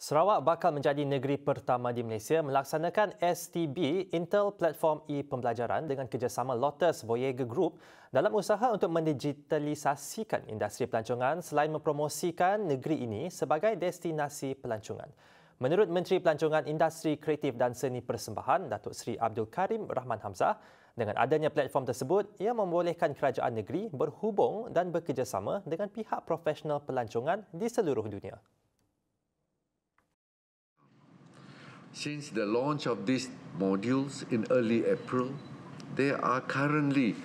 Sarawak bakal menjadi negeri pertama di Malaysia melaksanakan STB Intel Platform e-Pembelajaran dengan kerjasama Lotus Voyager Group dalam usaha untuk mendigitalisasikan industri pelancongan selain mempromosikan negeri ini sebagai destinasi pelancongan. Menurut Menteri Pelancongan Industri Kreatif dan Seni Persembahan, Datuk Seri Abdul Karim Rahman Hamzah, dengan adanya platform tersebut, ia membolehkan kerajaan negeri berhubung dan bekerjasama dengan pihak profesional pelancongan di seluruh dunia. Since the launch of these modules in early April, there are currently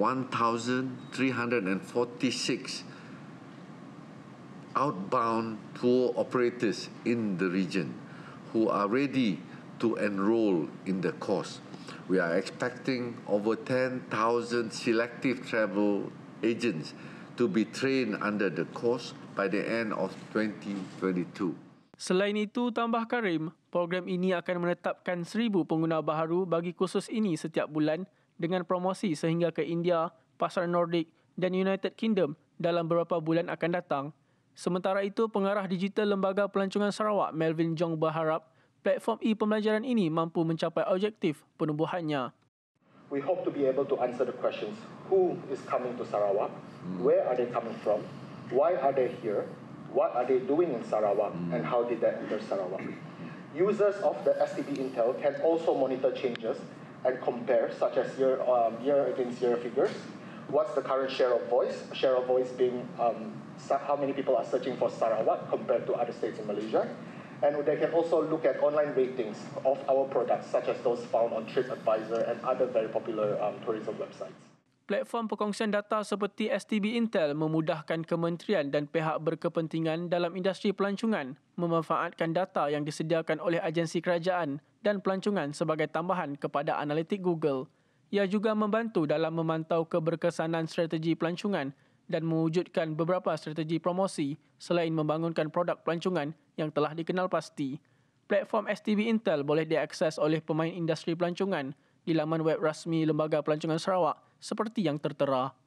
1,346 outbound tour operators in the region who are ready to enroll in the course. We are expecting over 10,000 selective travel agents to be trained under the course by the end of 2022. Selain itu, tambah Karim, program ini akan menetapkan seribu pengguna baharu bagi kursus ini setiap bulan dengan promosi sehingga ke India, pasar Nordic dan United Kingdom dalam beberapa bulan akan datang. Sementara itu, pengarah digital Lembaga Pelancongan Sarawak Melvin Jong berharap platform e-pembelajaran ini mampu mencapai objektif penubuhannya. We hope to be able to answer the questions. Who is coming to Sarawak? Hmm. Where are they coming from? Why are they here? What are they doing in Sarawak? Hmm. And how did that enter Sarawak? Users of the STB Intel can also monitor changes and compare, such as year, um, year against year figures. What's the current share of voice? Share of voice being um, how many people are searching for Sarawak compared to other states in Malaysia. And they can also look at online ratings of our products, such as those found on TripAdvisor and other very popular um, tourism websites. Platform perkongsian data seperti STB Intel memudahkan kementerian dan pihak berkepentingan dalam industri pelancongan memanfaatkan data yang disediakan oleh agensi kerajaan dan pelancongan sebagai tambahan kepada analitik Google. Ia juga membantu dalam memantau keberkesanan strategi pelancongan dan mewujudkan beberapa strategi promosi selain membangunkan produk pelancongan yang telah dikenal pasti. Platform STB Intel boleh diakses oleh pemain industri pelancongan di laman web rasmi Lembaga Pelancongan Sarawak seperti yang tertera